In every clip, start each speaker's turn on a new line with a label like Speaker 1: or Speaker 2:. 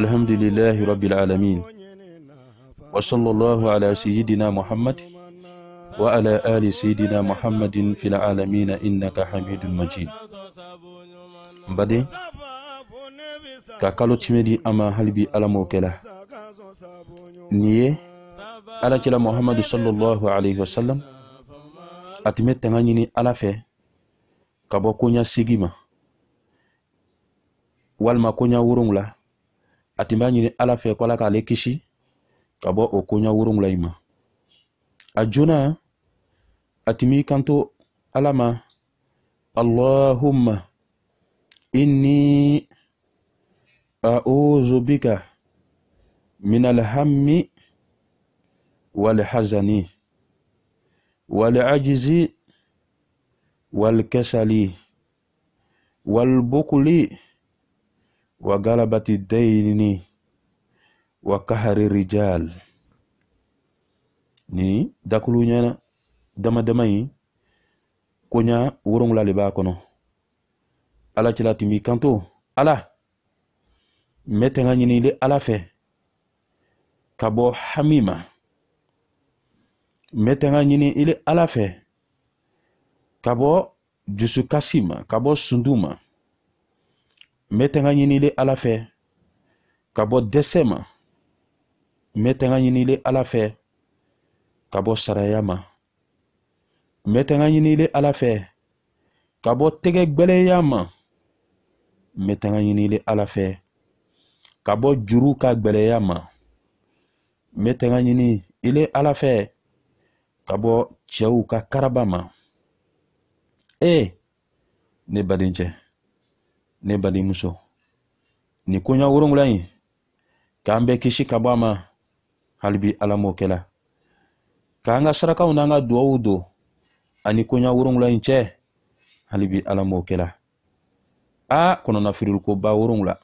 Speaker 1: الحمد لله رب العالمين وصلى الله على سيدنا محمد وعلى آل سيدنا محمد في العالمين إنك حميد مجيد بدي كاكالو تيمدي أما حلبي على موكلا نيه على كلا محمد صلى الله عليه وسلم a tun bɛ tanga ɲini ala fɛ ka bɔ koɲa segi ma walima koɲa wolonwula a tun b'a ɲini ala fɛ ko ala k'ale kisi ka bɔ o koɲa wolonwula in ma a joona a tun b'i kanto ala ma allahumma inni a'udhu bika min alhammi walhazani والعجز والكسل والبخل وغلبة الدين وقهر الرجال ni dakuluɲana dama dama yi koɲa woronwula le b'a kono ala ci tun b'i kanto ala n bɛ tɛn ka ala fe kabo hamima n bɛ ɲini ili ala fɛ ka bɔ dusukasi ma ka bɔ sundu ma n bɛ ɲini ili ala fɛ ka bɔ dɛsɛ ma n bɛ ɲini ili ala fɛ ka bɔ saraya ma n bɛ ɲini ili ala fɛ ka bɔ tɛgɛ gbɛlɛya ma n bɛ ɲini ili ala fɛ ka bɔ juru ka gbɛlɛya ma n bɛ ɲini ili ala fɛ ka bɔ cɛw ka karaba ma e ne badencɛ ne badenmuso ni koɲa wolonwula yi k'an bɛ kisi ka bɔ a ma halibi ala m'o kɛla k'an ka sarakaw n'an ka duwaw don ani koɲa wolonwula yi cɛ halibi ala m'o kɛla a kɔnɔnafiririkoba wolonwula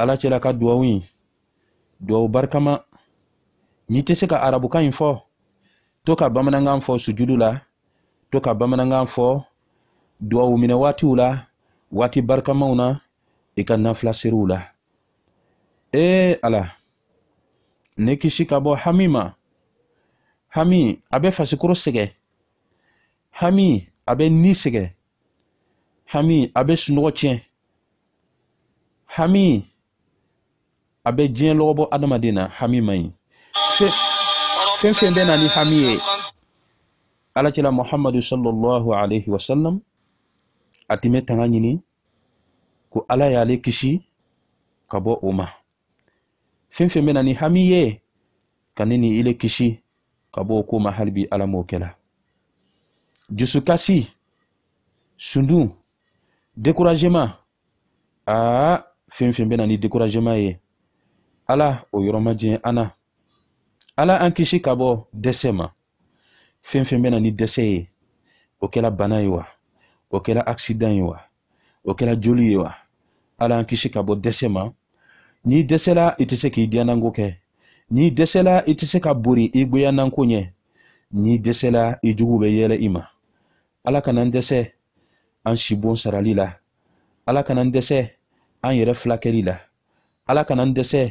Speaker 1: ala cɛla ka duwaw in duwaw barikama n'i tɛ se ka arabukan ɲi fɔ to ka bamanankan fɔ sujudu la to ka bamanankan fɔ duwawu minɛ waatiw la waati barikamaw na i ka nafila seriw la ee ala ne kisi ka bɔ hami ma hami a bɛ fasikoro sɛgɛ hami a bɛ ni sɛgɛ hami a bɛ sunɔgɔ tiɲɛ hami a bɛ diɲɛ lɔgɔbɔ adamaden na hami ma ɲi fɛn fɛn bɛ na ni hami ye alakira muhammadu sallallahu alaihi wasallam a tun bɛ tanga ɲini ko ala y'ale kisi ka bɔ o ma fɛn fɛn bɛ na ni hami ye ka ne ni ile kisi ka bɔ o ko ma hali bi ala m'o la dusukasi sundu découragement ah, aa fɛn fɛn bɛ na ni ye ala o yɔrɔ ma diɲɛ an ala an kisi ka bɔ dɛsɛ ma fɛn fɛn bɛ ni dɛsɛ ye o kɛla bana ye wa o kɛla akisidan ye wa o kɛra joli ye wa ala an kisi ka bɔ dɛsɛ ma n'i dɛsɛla i tɛ se k'i diyananko kɛ n'i dɛsɛla i tɛ se ka bori i gweyananko ɲɛ n'i dɛsɛla i jugu bɛ yɛlɛ i ma ala kana n dɛsɛ an sibon sarali la ala kana n dɛsɛ an yɛrɛ filakɛli la ala kana n dɛsɛ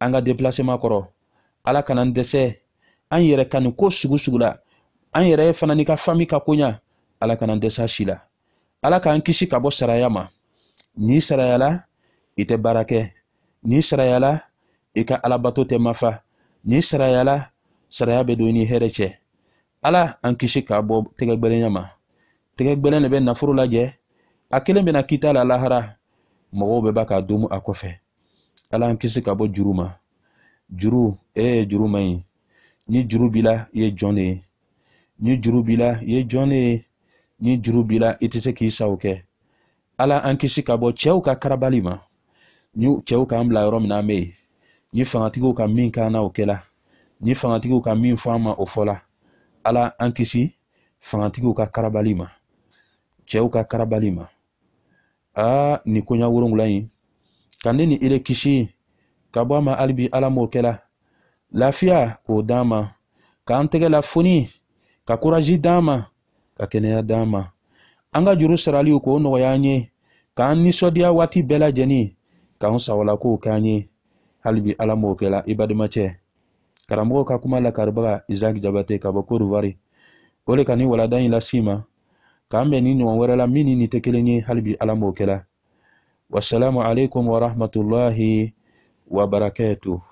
Speaker 1: an ka depilasema kɔrɔ ala kana n dɛsɛ an yɛrɛ ka nin ko sugusugula an yɛrɛ fana n'i ka fami ka koya ala kana n dɛsɛ a ala k'an kisi ka bɔ saraya ma n'i sarayala i tɛ baara kɛ n'i sarayala i ka alabato tɛ mafa n'i sarayala saraya bɛ don i ni hɛrɛ cɛ ala an kisi k'a bɔ tɛgɛgbɛlɛnya ma tɛgɛgbɛlɛn de bɛ nafolo lajɛ a kelen bɛna kita la lahara mɔgɔw bɛɛ b'a k'a domu a kɔfɛ ala an kisi ka bɔ juru ma juru e ye juru man ɲi ni juru bila i ye jɔn de ye ni juru bila i ye jɔn de ye ni juru bila i tɛ se k'i saw kɛ ala an kisi ka bɔ cɛɛw ka karabali ma ni cɛw k'an bila yɔrɔ min an bɛ yen ni fangatigiw ka min k'an na o kɛla ni fangatigiw ka min fɔ an ma o fɔla ala an kisi fangatigiw ka karabali ma cɛɛw ka karabali ma aa nin koɲa wolonwula in ka ne ni ere kisi ka bɔ a ma hali ala m'o kɛla lafiya k'o d'an ma k'an tɛgɛ la foni ka kurazi d'an ma ka kɛnɛya d'an ma an ka juru saraliw k'o nɔgɔya an ye k'an nisɔndiya waati bɛɛ lajɛlen k'an sagola kow k'an ye hali bi ala m'o kɛla i bademacɛ karamɔgɔ ka kuma lakaribaga isak jabate ka bɔ kodivari o le ka ni walada ɲi lasi ma k'an bɛn ni ɲɔgɔn wɛrɛ la min ni nin tɛ kelen ye hali ala m'o kɛla wasalamu alaikum warahmatullahi wabarakatuh